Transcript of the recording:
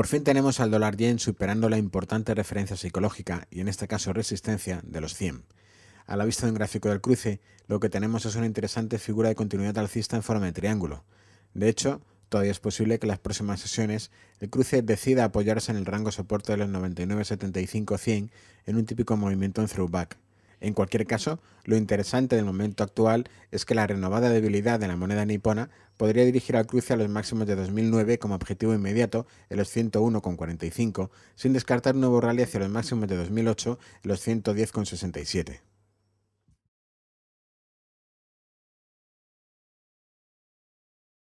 Por fin tenemos al dólar yen superando la importante referencia psicológica y en este caso resistencia de los 100. A la vista de un gráfico del cruce, lo que tenemos es una interesante figura de continuidad alcista en forma de triángulo. De hecho, todavía es posible que en las próximas sesiones el cruce decida apoyarse en el rango soporte de los 99.75-100 en un típico movimiento en throwback. En cualquier caso, lo interesante del momento actual es que la renovada debilidad de la moneda nipona podría dirigir al cruce a los máximos de 2009 como objetivo inmediato en los 101,45, sin descartar un nuevo rally hacia los máximos de 2008 en los 110,67.